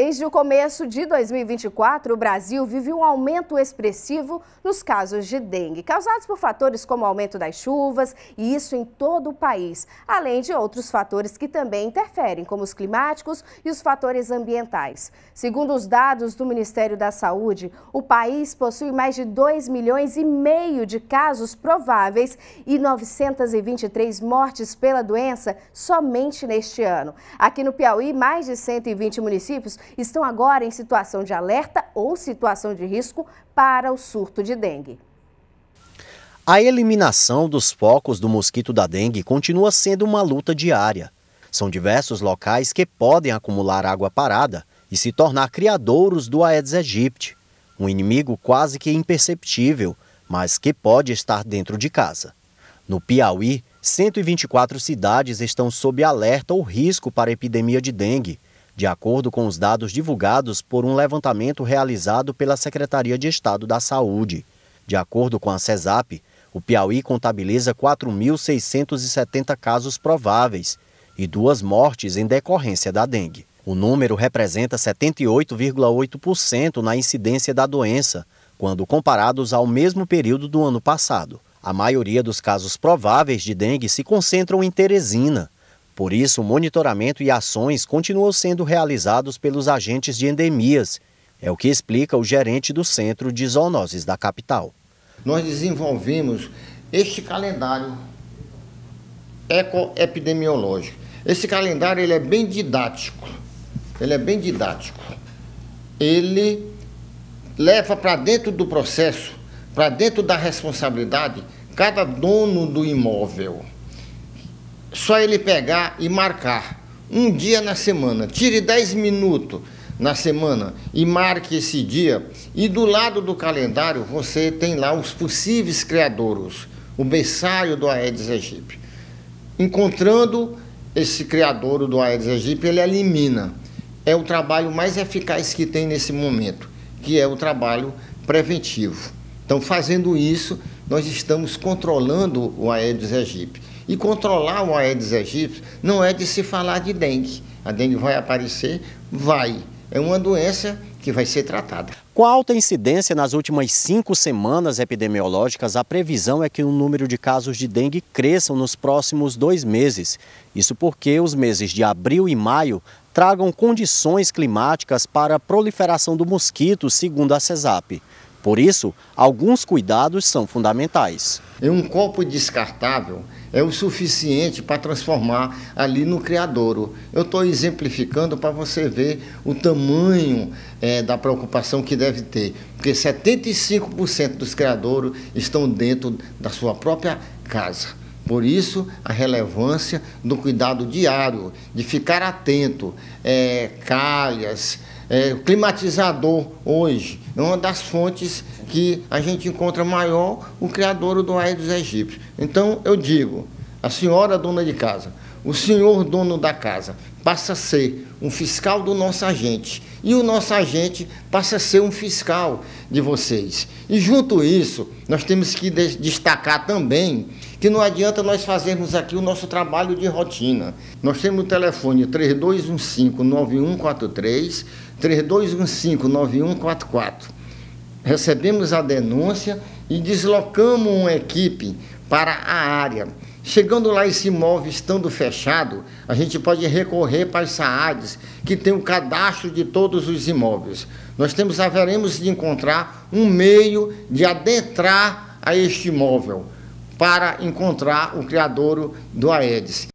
Desde o começo de 2024, o Brasil vive um aumento expressivo nos casos de dengue, causados por fatores como o aumento das chuvas, e isso em todo o país, além de outros fatores que também interferem, como os climáticos e os fatores ambientais. Segundo os dados do Ministério da Saúde, o país possui mais de 2 milhões e meio de casos prováveis e 923 mortes pela doença somente neste ano. Aqui no Piauí, mais de 120 municípios estão agora em situação de alerta ou situação de risco para o surto de dengue. A eliminação dos focos do mosquito da dengue continua sendo uma luta diária. São diversos locais que podem acumular água parada e se tornar criadouros do Aedes aegypti, um inimigo quase que imperceptível, mas que pode estar dentro de casa. No Piauí, 124 cidades estão sob alerta ou risco para epidemia de dengue, de acordo com os dados divulgados por um levantamento realizado pela Secretaria de Estado da Saúde. De acordo com a CESAP, o Piauí contabiliza 4.670 casos prováveis e duas mortes em decorrência da dengue. O número representa 78,8% na incidência da doença, quando comparados ao mesmo período do ano passado. A maioria dos casos prováveis de dengue se concentram em Teresina, por isso, monitoramento e ações continuam sendo realizados pelos agentes de endemias. É o que explica o gerente do Centro de Zoonoses da capital. Nós desenvolvemos este calendário ecoepidemiológico. Esse calendário ele é bem didático. Ele é bem didático. Ele leva para dentro do processo, para dentro da responsabilidade, cada dono do imóvel só ele pegar e marcar um dia na semana. Tire 10 minutos na semana e marque esse dia. E do lado do calendário você tem lá os possíveis criadores, o berçário do Aedes aegypti. Encontrando esse criador do Aedes aegypti, ele elimina. É o trabalho mais eficaz que tem nesse momento, que é o trabalho preventivo. Então, fazendo isso, nós estamos controlando o Aedes aegypti. E controlar o Aedes aegypti não é de se falar de dengue. A dengue vai aparecer? Vai. É uma doença que vai ser tratada. Com a alta incidência nas últimas cinco semanas epidemiológicas, a previsão é que o número de casos de dengue cresçam nos próximos dois meses. Isso porque os meses de abril e maio tragam condições climáticas para a proliferação do mosquito, segundo a CESAP. Por isso, alguns cuidados são fundamentais. É um copo descartável é o suficiente para transformar ali no criadouro. Eu estou exemplificando para você ver o tamanho é, da preocupação que deve ter, porque 75% dos criadouros estão dentro da sua própria casa. Por isso, a relevância do cuidado diário, de ficar atento, é, calhas, é, climatizador hoje é uma das fontes que a gente encontra maior o criador do ar dos egípcios. Então, eu digo, a senhora dona de casa, o senhor dono da casa, passa a ser um fiscal do nosso agente. E o nosso agente passa a ser um fiscal de vocês. E junto isso, nós temos que destacar também que não adianta nós fazermos aqui o nosso trabalho de rotina. Nós temos o telefone 3215-9143, 3215-9144. Recebemos a denúncia e deslocamos uma equipe para a área. Chegando lá, esse imóvel estando fechado, a gente pode recorrer para as SAADs, que tem o cadastro de todos os imóveis. Nós temos, haveremos de encontrar um meio de adentrar a este imóvel para encontrar o criadouro do Aedes.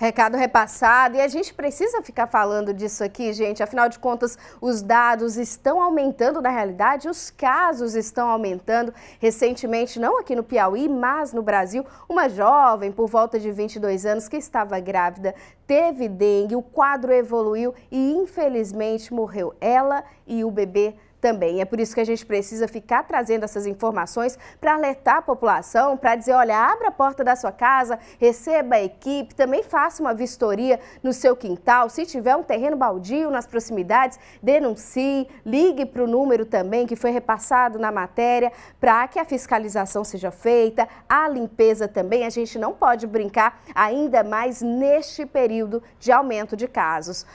Recado repassado e a gente precisa ficar falando disso aqui, gente. Afinal de contas, os dados estão aumentando na realidade, os casos estão aumentando. Recentemente, não aqui no Piauí, mas no Brasil, uma jovem por volta de 22 anos que estava grávida teve dengue, o quadro evoluiu e infelizmente morreu ela e o bebê também. É por isso que a gente precisa ficar trazendo essas informações para alertar a população, para dizer, olha, abra a porta da sua casa, receba a equipe, também faça uma vistoria no seu quintal. Se tiver um terreno baldio nas proximidades, denuncie, ligue para o número também que foi repassado na matéria para que a fiscalização seja feita, a limpeza também. A gente não pode brincar ainda mais neste período de aumento de casos.